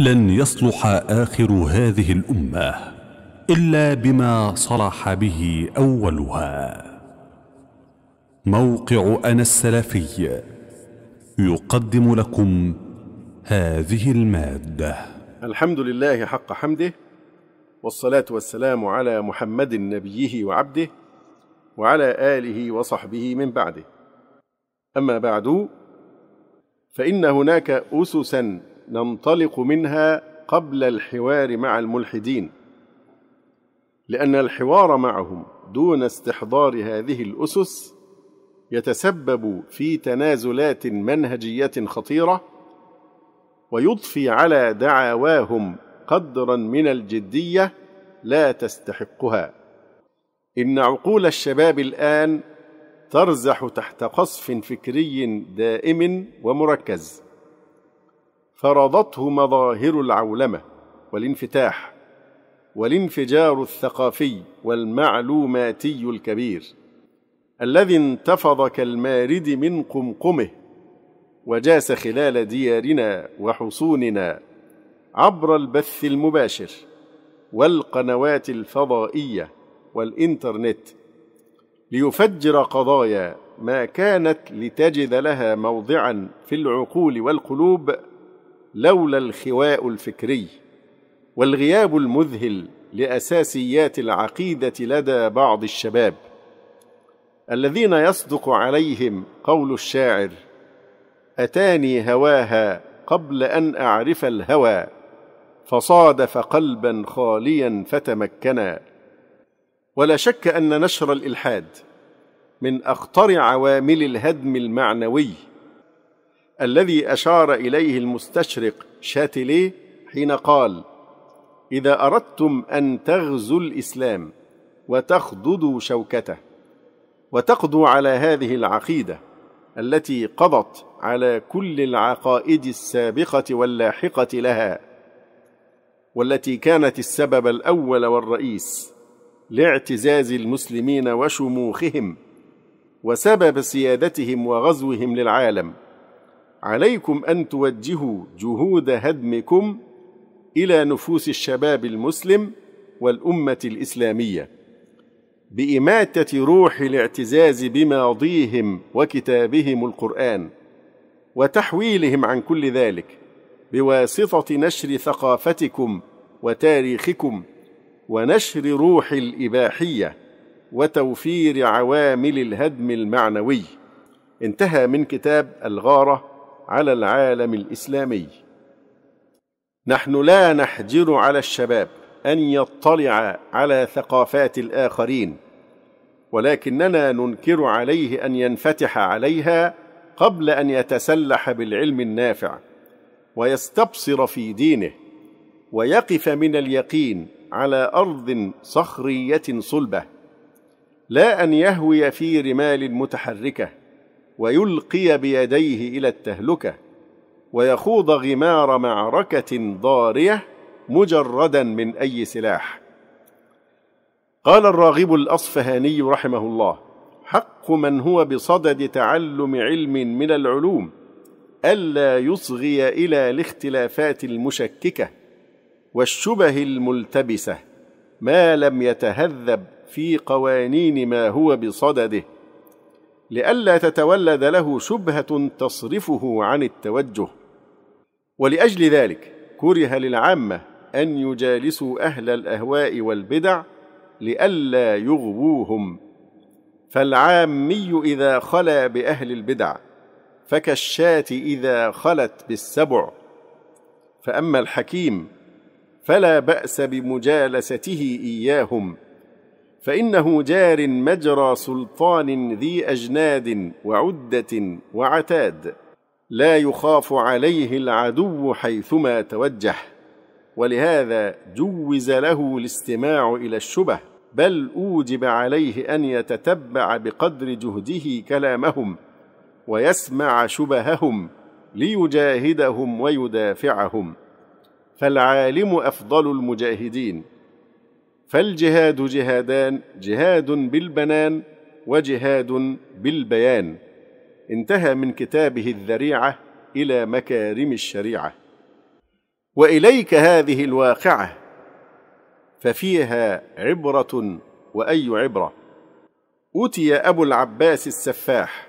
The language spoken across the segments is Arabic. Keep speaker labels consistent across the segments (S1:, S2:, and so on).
S1: لن يصلح آخر هذه الأمة إلا بما صلح به أولها موقع أنا السلفي يقدم لكم هذه المادة الحمد لله حق حمده والصلاة والسلام على محمد نبيه وعبده وعلى آله وصحبه من بعده أما بعد فإن هناك أسسا ننطلق منها قبل الحوار مع الملحدين لان الحوار معهم دون استحضار هذه الاسس يتسبب في تنازلات منهجيه خطيره ويضفي على دعاواهم قدرا من الجديه لا تستحقها ان عقول الشباب الان ترزح تحت قصف فكري دائم ومركز فرضته مظاهر العولمه والانفتاح والانفجار الثقافي والمعلوماتي الكبير الذي انتفض كالمارد من قمقمه وجاس خلال ديارنا وحصوننا عبر البث المباشر والقنوات الفضائيه والانترنت ليفجر قضايا ما كانت لتجد لها موضعا في العقول والقلوب لولا الخواء الفكري والغياب المذهل لاساسيات العقيده لدى بعض الشباب الذين يصدق عليهم قول الشاعر اتاني هواها قبل ان اعرف الهوى فصادف قلبا خاليا فتمكنا ولا شك ان نشر الالحاد من اخطر عوامل الهدم المعنوي الذي أشار إليه المستشرق شاتلي حين قال: إذا أردتم أن تغزوا الإسلام وتخضدوا شوكته وتقضوا على هذه العقيدة التي قضت على كل العقائد السابقة واللاحقة لها والتي كانت السبب الأول والرئيس لاعتزاز المسلمين وشموخهم وسبب سيادتهم وغزوهم للعالم عليكم أن توجهوا جهود هدمكم إلى نفوس الشباب المسلم والأمة الإسلامية بإماتة روح الاعتزاز بماضيهم وكتابهم القرآن وتحويلهم عن كل ذلك بواسطة نشر ثقافتكم وتاريخكم ونشر روح الإباحية وتوفير عوامل الهدم المعنوي انتهى من كتاب الغارة على العالم الاسلامي نحن لا نحجر على الشباب ان يطلع على ثقافات الاخرين ولكننا ننكر عليه ان ينفتح عليها قبل ان يتسلح بالعلم النافع ويستبصر في دينه ويقف من اليقين على ارض صخريه صلبه لا ان يهوي في رمال متحركه ويلقي بيديه الى التهلكه ويخوض غمار معركه ضاريه مجردا من اي سلاح قال الراغب الاصفهاني رحمه الله حق من هو بصدد تعلم علم من العلوم الا يصغي الى الاختلافات المشككه والشبه الملتبسه ما لم يتهذب في قوانين ما هو بصدده لئلا تتولد له شبهه تصرفه عن التوجه ولاجل ذلك كره للعامه ان يجالسوا اهل الاهواء والبدع لئلا يغووهم فالعامي اذا خلا باهل البدع فكالشاه اذا خلت بالسبع فاما الحكيم فلا باس بمجالسته اياهم فانه جار مجرى سلطان ذي اجناد وعده وعتاد لا يخاف عليه العدو حيثما توجه ولهذا جوز له الاستماع الى الشبه بل اوجب عليه ان يتتبع بقدر جهده كلامهم ويسمع شبههم ليجاهدهم ويدافعهم فالعالم افضل المجاهدين فالجهاد جهادان جهاد بالبنان وجهاد بالبيان انتهى من كتابه الذريعه الى مكارم الشريعه واليك هذه الواقعه ففيها عبره واي عبره اوتي ابو العباس السفاح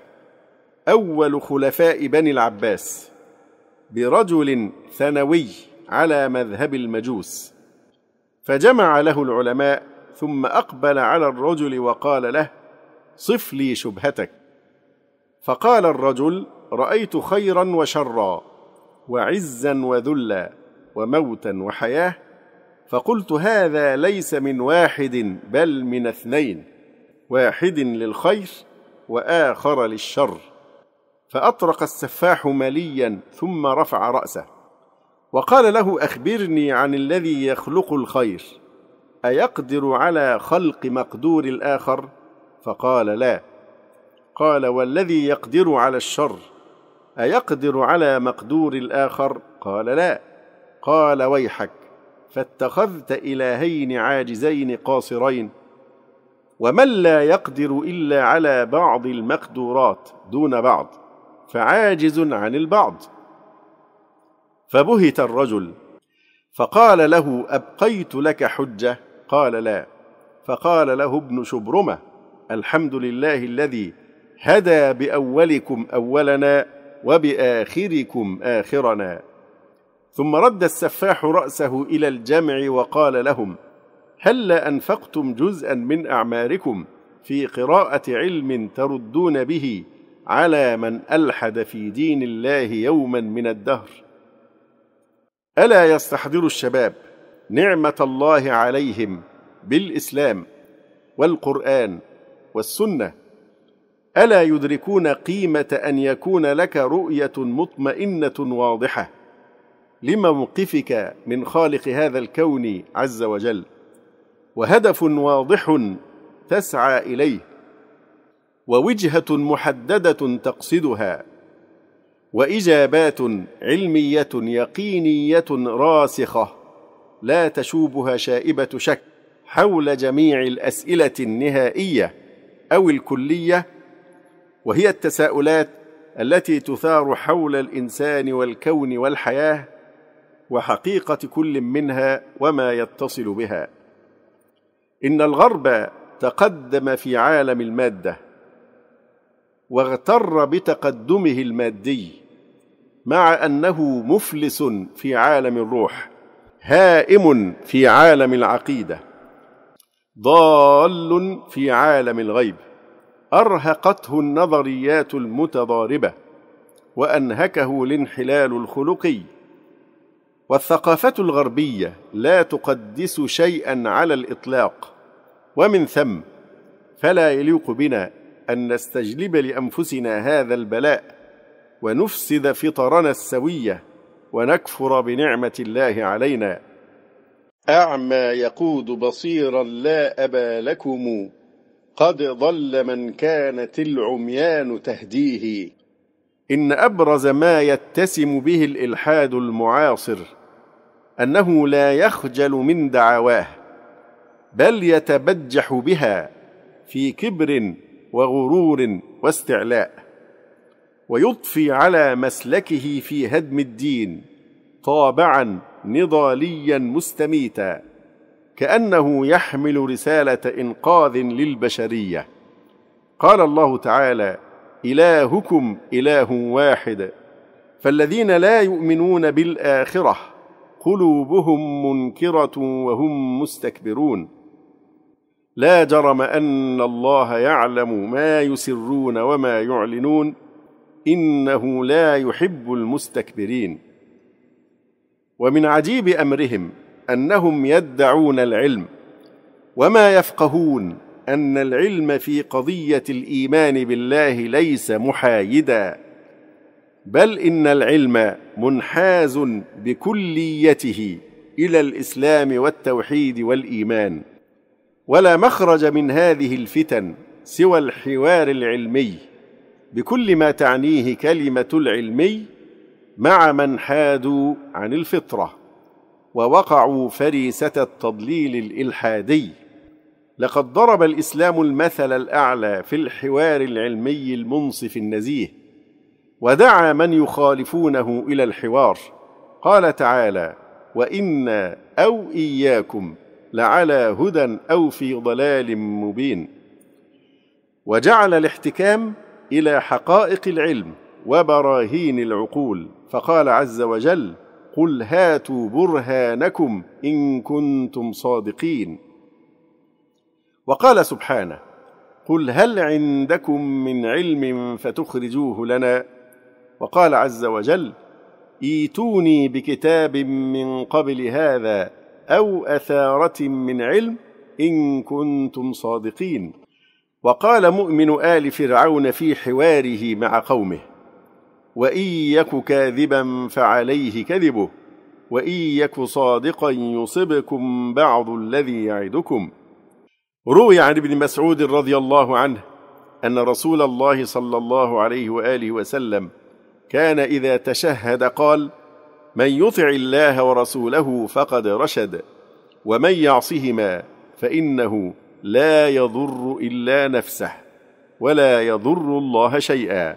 S1: اول خلفاء بني العباس برجل ثانوي على مذهب المجوس فجمع له العلماء ثم اقبل على الرجل وقال له صف لي شبهتك فقال الرجل رايت خيرا وشرا وعزا وذلا وموتا وحياه فقلت هذا ليس من واحد بل من اثنين واحد للخير واخر للشر فاطرق السفاح مليا ثم رفع راسه وقال له أخبرني عن الذي يخلق الخير أيقدر على خلق مقدور الآخر؟ فقال لا قال والذي يقدر على الشر أيقدر على مقدور الآخر؟ قال لا قال ويحك فاتخذت إلهين عاجزين قاصرين ومن لا يقدر إلا على بعض المقدورات دون بعض فعاجز عن البعض فبهت الرجل فقال له ابقيت لك حجه قال لا فقال له ابن شبرمه الحمد لله الذي هدى باولكم اولنا وباخركم اخرنا ثم رد السفاح راسه الى الجمع وقال لهم هلا انفقتم جزءا من اعماركم في قراءه علم تردون به على من الحد في دين الله يوما من الدهر الا يستحضر الشباب نعمه الله عليهم بالاسلام والقران والسنه الا يدركون قيمه ان يكون لك رؤيه مطمئنه واضحه لموقفك من خالق هذا الكون عز وجل وهدف واضح تسعى اليه ووجهه محدده تقصدها واجابات علميه يقينيه راسخه لا تشوبها شائبه شك حول جميع الاسئله النهائيه او الكليه وهي التساؤلات التي تثار حول الانسان والكون والحياه وحقيقه كل منها وما يتصل بها ان الغرب تقدم في عالم الماده واغتر بتقدمه المادي مع انه مفلس في عالم الروح هائم في عالم العقيده ضال في عالم الغيب ارهقته النظريات المتضاربه وانهكه الانحلال الخلقي والثقافه الغربيه لا تقدس شيئا على الاطلاق ومن ثم فلا يليق بنا أن نستجلب لأنفسنا هذا البلاء ونفسد فطرنا السوية ونكفر بنعمة الله علينا أعمى يقود بصيرا لا أبا لكم قد ضل من كانت العميان تهديه إن أبرز ما يتسم به الإلحاد المعاصر أنه لا يخجل من دعواه بل يتبجح بها في كبر وغرور واستعلاء ويضفي على مسلكه في هدم الدين طابعا نضاليا مستميتا كانه يحمل رساله انقاذ للبشريه قال الله تعالى الهكم اله واحد فالذين لا يؤمنون بالاخره قلوبهم منكره وهم مستكبرون لا جرم ان الله يعلم ما يسرون وما يعلنون انه لا يحب المستكبرين ومن عجيب امرهم انهم يدعون العلم وما يفقهون ان العلم في قضيه الايمان بالله ليس محايدا بل ان العلم منحاز بكليته الى الاسلام والتوحيد والايمان ولا مخرج من هذه الفتن سوى الحوار العلمي بكل ما تعنيه كلمه العلمي مع من حادوا عن الفطره ووقعوا فريسه التضليل الالحادي لقد ضرب الاسلام المثل الاعلى في الحوار العلمي المنصف النزيه ودعا من يخالفونه الى الحوار قال تعالى وانا او اياكم لعلى هدى او في ضلال مبين وجعل الاحتكام الى حقائق العلم وبراهين العقول فقال عز وجل قل هاتوا برهانكم ان كنتم صادقين وقال سبحانه قل هل عندكم من علم فتخرجوه لنا وقال عز وجل ايتوني بكتاب من قبل هذا أو أثارة من علم إن كنتم صادقين وقال مؤمن آل فرعون في حواره مع قومه وإن يك كاذبا فعليه كذبه وإن يك صادقا يصبكم بعض الذي يعدكم روي عن ابن مسعود رضي الله عنه أن رسول الله صلى الله عليه وآله وسلم كان إذا تشهد قال من يطع الله ورسوله فقد رشد ومن يعصهما فانه لا يضر الا نفسه ولا يضر الله شيئا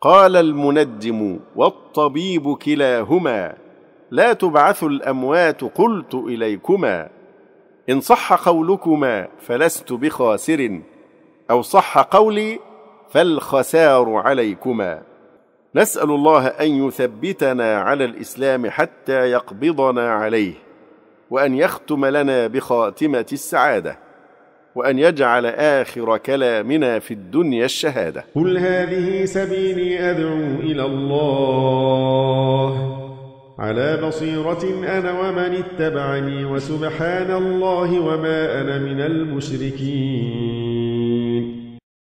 S1: قال المندم والطبيب كلاهما لا تبعث الاموات قلت اليكما ان صح قولكما فلست بخاسر او صح قولي فالخسار عليكما نسال الله ان يثبتنا على الاسلام حتى يقبضنا عليه وان يختم لنا بخاتمه السعاده وان يجعل اخر كلامنا في الدنيا الشهاده قل هذه سبيلي ادعو الى الله على بصيره انا ومن اتبعني وسبحان الله وما انا من المشركين